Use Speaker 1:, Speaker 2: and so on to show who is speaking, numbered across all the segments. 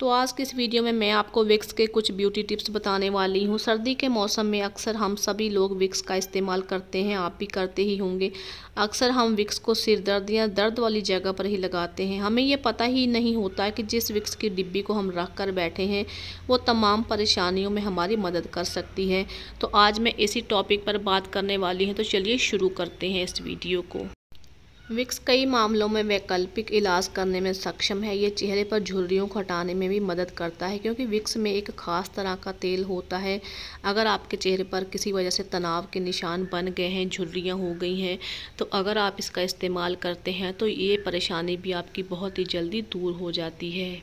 Speaker 1: तो आज की इस वीडियो में मैं आपको विक्स के कुछ ब्यूटी टिप्स बताने वाली हूँ सर्दी के मौसम में अक्सर हम सभी लोग विक्स का इस्तेमाल करते हैं आप भी करते ही होंगे अक्सर हम विक्स को सिर दर्द या दर्द वाली जगह पर ही लगाते हैं हमें यह पता ही नहीं होता कि जिस विक्स की डिब्बी को हम रख कर बैठे हैं वो तमाम परेशानियों में हमारी मदद कर सकती है तो आज मैं इसी टॉपिक पर बात करने वाली हूँ तो चलिए शुरू करते हैं इस वीडियो को विक्स कई मामलों में वैकल्पिक इलाज करने में सक्षम है ये चेहरे पर झुर्रियों को हटाने में भी मदद करता है क्योंकि विक्स में एक खास तरह का तेल होता है अगर आपके चेहरे पर किसी वजह से तनाव के निशान बन गए हैं झुर्रियाँ हो गई हैं तो अगर आप इसका इस्तेमाल करते हैं तो ये परेशानी भी आपकी बहुत ही जल्दी दूर हो जाती है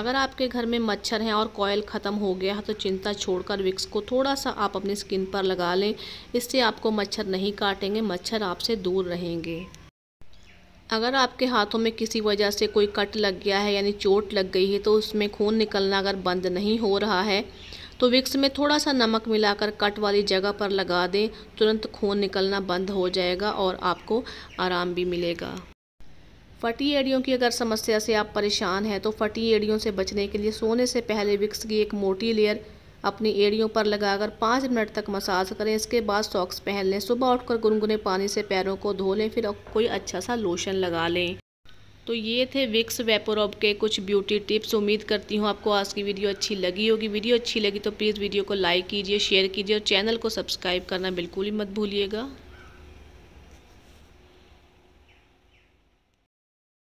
Speaker 1: अगर आपके घर में मच्छर हैं और कॉयल ख़त्म हो गया है तो चिंता छोड़कर विक्स को थोड़ा सा आप अपनी स्किन पर लगा लें इससे आपको मच्छर नहीं काटेंगे मच्छर आपसे दूर रहेंगे अगर आपके हाथों में किसी वजह से कोई कट लग गया है यानी चोट लग गई है तो उसमें खून निकलना अगर बंद नहीं हो रहा है तो विक्स में थोड़ा सा नमक मिलाकर कट वाली जगह पर लगा दें तुरंत खून निकलना बंद हो जाएगा और आपको आराम भी मिलेगा फटी एड़ियों की अगर समस्या से आप परेशान हैं तो फटी एड़ियों से बचने के लिए सोने से पहले विक्स की एक मोटी लेयर अपनी एड़ियों पर लगाकर पाँच मिनट तक मसाज करें इसके बाद सॉक्स पहन लें सुबह उठकर गुनगुने पानी से पैरों को धो लें फिर कोई अच्छा सा लोशन लगा लें तो ये थे विक्स वेपोरॉब के कुछ ब्यूटी टिप्स उम्मीद करती हूँ आपको आज की वीडियो अच्छी लगी होगी वीडियो अच्छी लगी तो प्लीज़ वीडियो को लाइक कीजिए शेयर कीजिए और चैनल को सब्सक्राइब करना बिल्कुल ही मत भूलिएगा